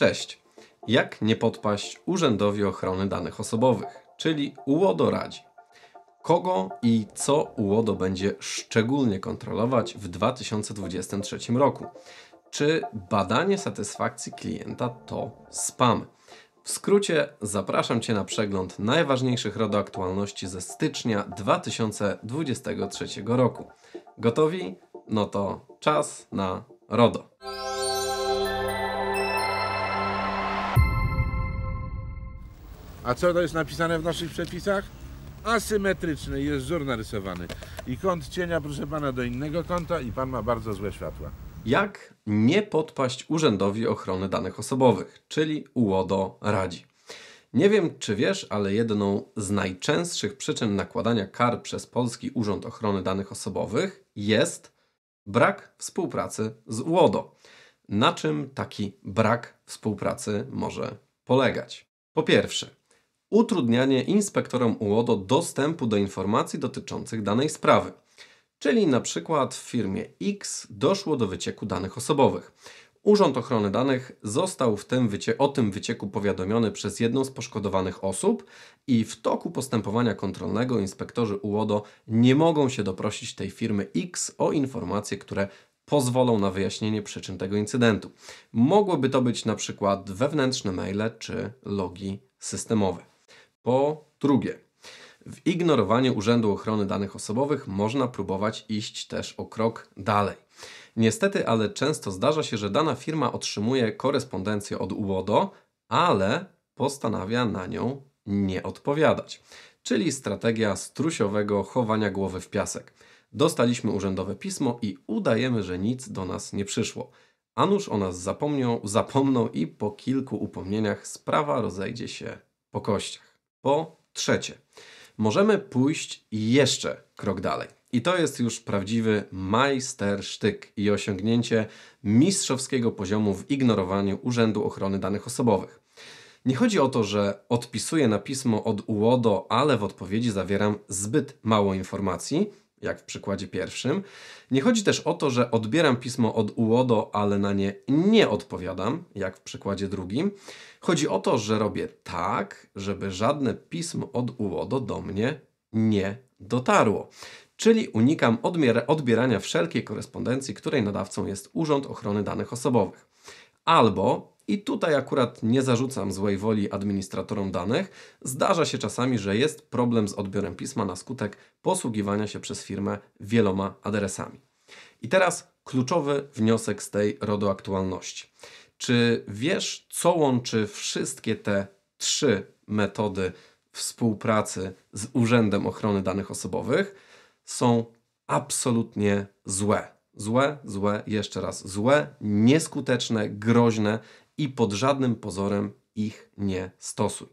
Cześć. Jak nie podpaść Urzędowi Ochrony Danych Osobowych, czyli UODO radzi. Kogo i co UODO będzie szczególnie kontrolować w 2023 roku? Czy badanie satysfakcji klienta to spam? W skrócie zapraszam Cię na przegląd najważniejszych RODO aktualności ze stycznia 2023 roku. Gotowi? No to czas na RODO. A co to jest napisane w naszych przepisach? Asymetryczny jest żur narysowany. I kąt cienia, proszę pana, do innego kąta i pan ma bardzo złe światła. Jak nie podpaść Urzędowi Ochrony Danych Osobowych, czyli UODO radzi. Nie wiem, czy wiesz, ale jedną z najczęstszych przyczyn nakładania kar przez Polski Urząd Ochrony Danych Osobowych jest brak współpracy z UODO. Na czym taki brak współpracy może polegać? Po pierwsze, utrudnianie inspektorom UODO dostępu do informacji dotyczących danej sprawy. Czyli na przykład w firmie X doszło do wycieku danych osobowych. Urząd Ochrony Danych został w tym wycie, o tym wycieku powiadomiony przez jedną z poszkodowanych osób i w toku postępowania kontrolnego inspektorzy UODO nie mogą się doprosić tej firmy X o informacje, które pozwolą na wyjaśnienie przyczyn tego incydentu. Mogłoby to być na przykład wewnętrzne maile czy logi systemowe. Po drugie, w ignorowaniu Urzędu Ochrony Danych Osobowych można próbować iść też o krok dalej. Niestety, ale często zdarza się, że dana firma otrzymuje korespondencję od UODO, ale postanawia na nią nie odpowiadać. Czyli strategia strusiowego chowania głowy w piasek. Dostaliśmy urzędowe pismo i udajemy, że nic do nas nie przyszło. A nuż o nas zapomną i po kilku upomnieniach sprawa rozejdzie się po kościach. Po trzecie, możemy pójść jeszcze krok dalej. I to jest już prawdziwy majstersztyk i osiągnięcie mistrzowskiego poziomu w ignorowaniu Urzędu Ochrony Danych Osobowych. Nie chodzi o to, że odpisuję na pismo od UODO, ale w odpowiedzi zawieram zbyt mało informacji, jak w przykładzie pierwszym. Nie chodzi też o to, że odbieram pismo od UODO, ale na nie nie odpowiadam, jak w przykładzie drugim. Chodzi o to, że robię tak, żeby żadne pismo od UODO do mnie nie dotarło. Czyli unikam odbierania wszelkiej korespondencji, której nadawcą jest Urząd Ochrony Danych Osobowych. Albo i tutaj akurat nie zarzucam złej woli administratorom danych. Zdarza się czasami, że jest problem z odbiorem pisma na skutek posługiwania się przez firmę wieloma adresami. I teraz kluczowy wniosek z tej RODO aktualności. Czy wiesz, co łączy wszystkie te trzy metody współpracy z Urzędem Ochrony Danych Osobowych? Są absolutnie złe. Złe, złe, jeszcze raz złe, nieskuteczne, groźne i pod żadnym pozorem ich nie stosuj.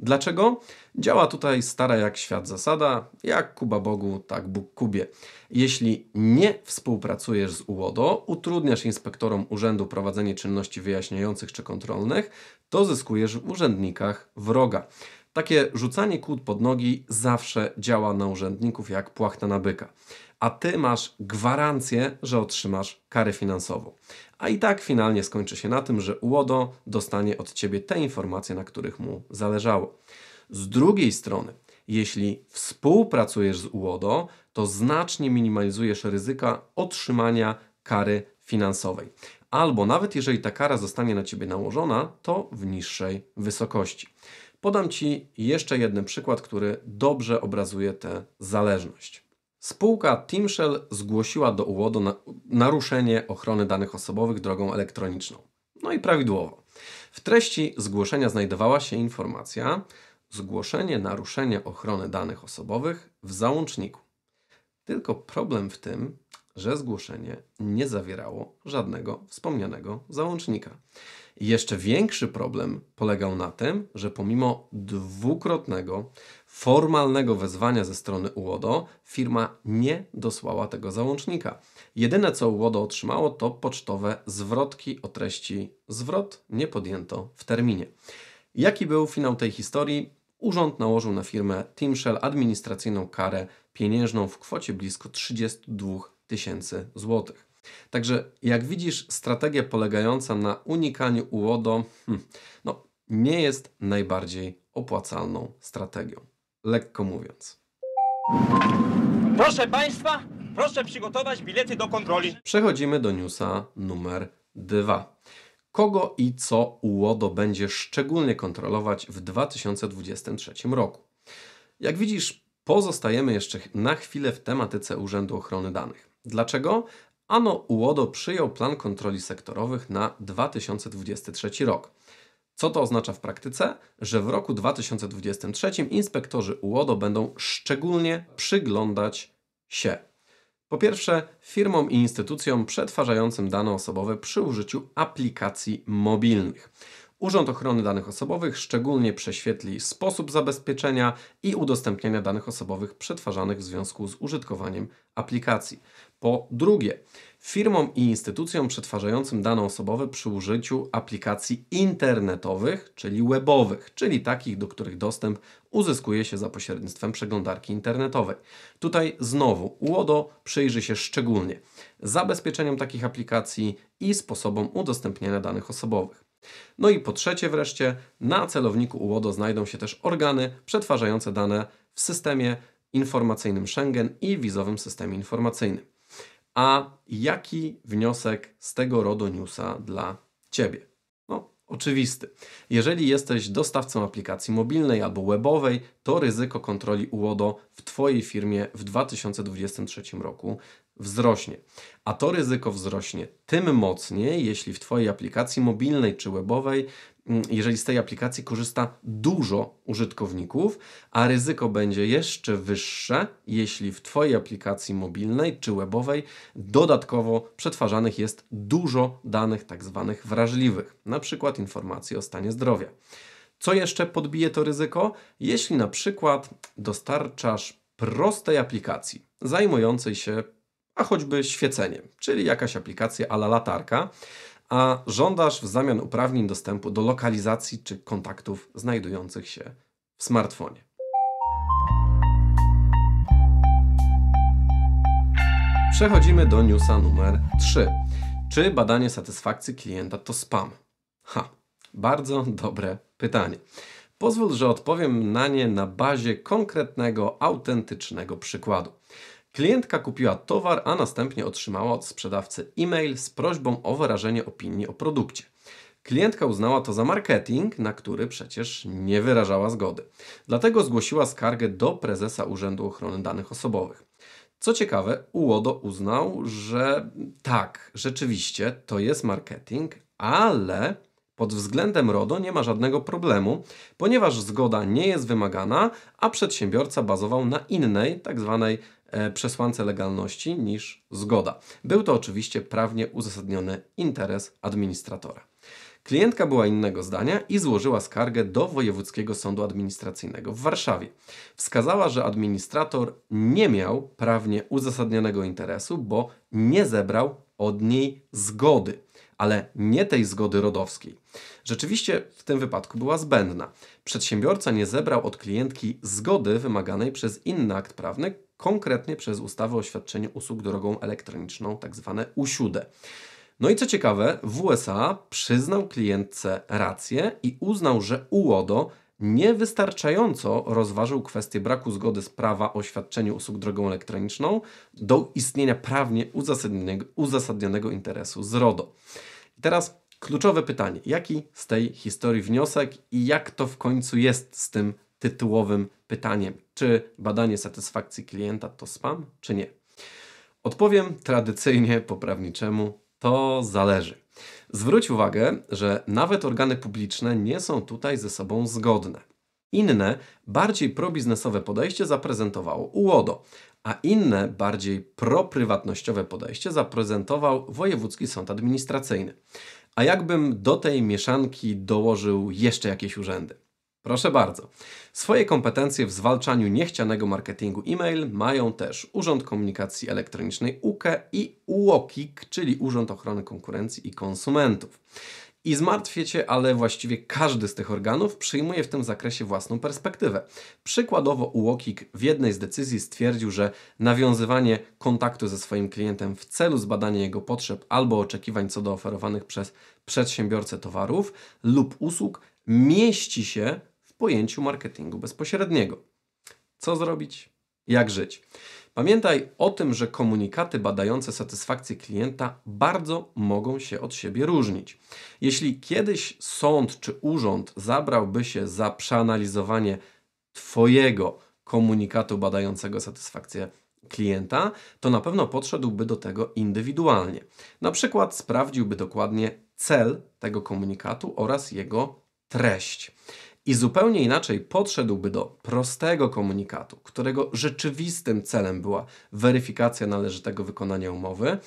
Dlaczego? Działa tutaj stara jak świat zasada, jak Kuba Bogu, tak Bóg Kubie. Jeśli nie współpracujesz z UODO, utrudniasz inspektorom urzędu prowadzenie czynności wyjaśniających czy kontrolnych, to zyskujesz w urzędnikach wroga. Takie rzucanie kłód pod nogi zawsze działa na urzędników jak płachta na byka. A ty masz gwarancję, że otrzymasz karę finansową. A i tak finalnie skończy się na tym, że UODO dostanie od ciebie te informacje, na których mu zależało. Z drugiej strony, jeśli współpracujesz z UODO, to znacznie minimalizujesz ryzyka otrzymania kary finansowej. Albo nawet jeżeli ta kara zostanie na ciebie nałożona, to w niższej wysokości. Podam Ci jeszcze jeden przykład, który dobrze obrazuje tę zależność. Spółka Teamshell zgłosiła do UODO na naruszenie ochrony danych osobowych drogą elektroniczną. No i prawidłowo. W treści zgłoszenia znajdowała się informacja zgłoszenie naruszenia ochrony danych osobowych w załączniku. Tylko problem w tym, że zgłoszenie nie zawierało żadnego wspomnianego załącznika. Jeszcze większy problem polegał na tym, że pomimo dwukrotnego formalnego wezwania ze strony UODO, firma nie dosłała tego załącznika. Jedyne co UODO otrzymało to pocztowe zwrotki o treści zwrot nie podjęto w terminie. Jaki był finał tej historii? Urząd nałożył na firmę Teamshell administracyjną karę pieniężną w kwocie blisko 32 tysięcy złotych. Także jak widzisz, strategia polegająca na unikaniu UODO hmm, no, nie jest najbardziej opłacalną strategią, lekko mówiąc. Proszę Państwa, proszę przygotować bilety do kontroli. Przechodzimy do newsa numer 2. Kogo i co UODO będzie szczególnie kontrolować w 2023 roku? Jak widzisz, pozostajemy jeszcze na chwilę w tematyce Urzędu Ochrony Danych. Dlaczego? Ano UODO przyjął plan kontroli sektorowych na 2023 rok. Co to oznacza w praktyce? Że w roku 2023 inspektorzy UODO będą szczególnie przyglądać się. Po pierwsze, firmom i instytucjom przetwarzającym dane osobowe przy użyciu aplikacji mobilnych. Urząd Ochrony Danych Osobowych szczególnie prześwietli sposób zabezpieczenia i udostępniania danych osobowych przetwarzanych w związku z użytkowaniem aplikacji. Po drugie, firmom i instytucjom przetwarzającym dane osobowe przy użyciu aplikacji internetowych, czyli webowych, czyli takich, do których dostęp uzyskuje się za pośrednictwem przeglądarki internetowej. Tutaj znowu UODO przyjrzy się szczególnie zabezpieczeniom takich aplikacji i sposobom udostępniania danych osobowych. No i po trzecie wreszcie, na celowniku UODO znajdą się też organy przetwarzające dane w systemie informacyjnym Schengen i wizowym systemie informacyjnym. A jaki wniosek z tego RODO Newsa dla Ciebie? oczywisty. Jeżeli jesteś dostawcą aplikacji mobilnej albo webowej, to ryzyko kontroli UODO w Twojej firmie w 2023 roku wzrośnie. A to ryzyko wzrośnie tym mocniej, jeśli w Twojej aplikacji mobilnej czy webowej Mm, jeżeli z tej aplikacji korzysta dużo użytkowników, a ryzyko będzie jeszcze wyższe, jeśli w Twojej aplikacji mobilnej czy webowej dodatkowo przetwarzanych jest dużo danych tak zwanych wrażliwych, na przykład informacji o stanie zdrowia. Co jeszcze podbije to ryzyko? Jeśli na przykład dostarczasz prostej aplikacji zajmującej się a choćby świeceniem, czyli jakaś aplikacja ala latarka, a żądasz w zamian uprawnień dostępu do lokalizacji czy kontaktów znajdujących się w smartfonie. Przechodzimy do newsa numer 3. Czy badanie satysfakcji klienta to spam? Ha, bardzo dobre pytanie. Pozwól, że odpowiem na nie na bazie konkretnego, autentycznego przykładu. Klientka kupiła towar, a następnie otrzymała od sprzedawcy e-mail z prośbą o wyrażenie opinii o produkcie. Klientka uznała to za marketing, na który przecież nie wyrażała zgody. Dlatego zgłosiła skargę do prezesa Urzędu Ochrony Danych Osobowych. Co ciekawe, UODO uznał, że tak, rzeczywiście to jest marketing, ale pod względem RODO nie ma żadnego problemu, ponieważ zgoda nie jest wymagana, a przedsiębiorca bazował na innej, tak zwanej E, przesłance legalności niż zgoda. Był to oczywiście prawnie uzasadniony interes administratora. Klientka była innego zdania i złożyła skargę do Wojewódzkiego Sądu Administracyjnego w Warszawie. Wskazała, że administrator nie miał prawnie uzasadnionego interesu, bo nie zebrał od niej zgody, ale nie tej zgody rodowskiej. Rzeczywiście w tym wypadku była zbędna. Przedsiębiorca nie zebrał od klientki zgody wymaganej przez inny akt prawny, konkretnie przez ustawę o świadczeniu usług drogą elektroniczną, tak zwane No i co ciekawe, w USA przyznał klientce rację i uznał, że UODO niewystarczająco rozważył kwestię braku zgody z prawa o świadczeniu usług drogą elektroniczną do istnienia prawnie uzasadnionego, uzasadnionego interesu z RODO. I teraz kluczowe pytanie: jaki z tej historii wniosek i jak to w końcu jest z tym tytułowym pytaniem: czy badanie satysfakcji klienta to spam, czy nie? Odpowiem tradycyjnie poprawniczemu: to zależy. Zwróć uwagę, że nawet organy publiczne nie są tutaj ze sobą zgodne. Inne, bardziej probiznesowe podejście zaprezentowało UODO, a inne, bardziej proprywatnościowe podejście zaprezentował Wojewódzki Sąd Administracyjny. A jakbym do tej mieszanki dołożył jeszcze jakieś urzędy? Proszę bardzo. Swoje kompetencje w zwalczaniu niechcianego marketingu e-mail mają też Urząd Komunikacji Elektronicznej UKE i UOKiK, czyli Urząd Ochrony Konkurencji i Konsumentów. I zmartwiecie, ale właściwie każdy z tych organów przyjmuje w tym zakresie własną perspektywę. Przykładowo UOKiK w jednej z decyzji stwierdził, że nawiązywanie kontaktu ze swoim klientem w celu zbadania jego potrzeb albo oczekiwań co do oferowanych przez przedsiębiorcę towarów lub usług mieści się pojęciu marketingu bezpośredniego. Co zrobić? Jak żyć? Pamiętaj o tym, że komunikaty badające satysfakcję klienta bardzo mogą się od siebie różnić. Jeśli kiedyś sąd czy urząd zabrałby się za przeanalizowanie Twojego komunikatu badającego satysfakcję klienta, to na pewno podszedłby do tego indywidualnie. Na przykład sprawdziłby dokładnie cel tego komunikatu oraz jego treść. I zupełnie inaczej podszedłby do prostego komunikatu, którego rzeczywistym celem była weryfikacja należytego wykonania umowy,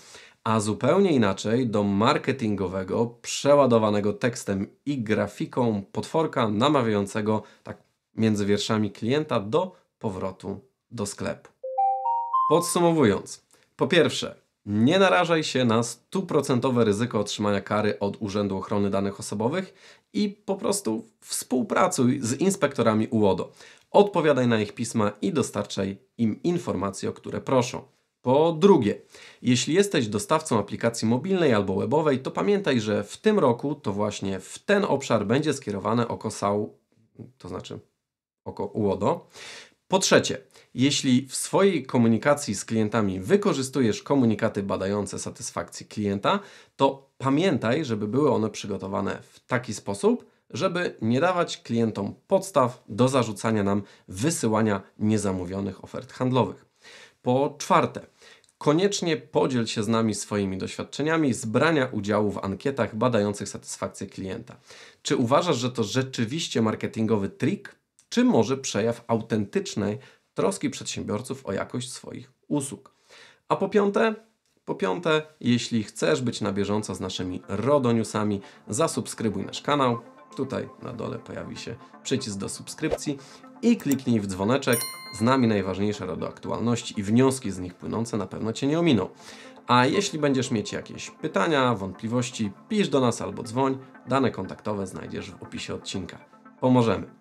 a zupełnie inaczej do marketingowego, przeładowanego tekstem i grafiką potworka namawiającego, tak między wierszami klienta, do powrotu do sklepu. Podsumowując, po pierwsze, nie narażaj się na stuprocentowe ryzyko otrzymania kary od Urzędu Ochrony Danych Osobowych i po prostu współpracuj z inspektorami UODO. Odpowiadaj na ich pisma i dostarczaj im informacji, o które proszą. Po drugie, jeśli jesteś dostawcą aplikacji mobilnej albo webowej, to pamiętaj, że w tym roku to właśnie w ten obszar będzie skierowane oko SAU, to znaczy oko UODO. Po trzecie, jeśli w swojej komunikacji z klientami wykorzystujesz komunikaty badające satysfakcję klienta, to pamiętaj, żeby były one przygotowane w taki sposób, żeby nie dawać klientom podstaw do zarzucania nam wysyłania niezamówionych ofert handlowych. Po czwarte, koniecznie podziel się z nami swoimi doświadczeniami z brania udziału w ankietach badających satysfakcję klienta. Czy uważasz, że to rzeczywiście marketingowy trik? czy może przejaw autentycznej troski przedsiębiorców o jakość swoich usług. A po piąte, po piąte, jeśli chcesz być na bieżąco z naszymi RODO newsami, zasubskrybuj nasz kanał. Tutaj na dole pojawi się przycisk do subskrypcji i kliknij w dzwoneczek. Z nami najważniejsze RODO aktualności i wnioski z nich płynące na pewno Cię nie ominą. A jeśli będziesz mieć jakieś pytania, wątpliwości, pisz do nas albo dzwoń. Dane kontaktowe znajdziesz w opisie odcinka. Pomożemy.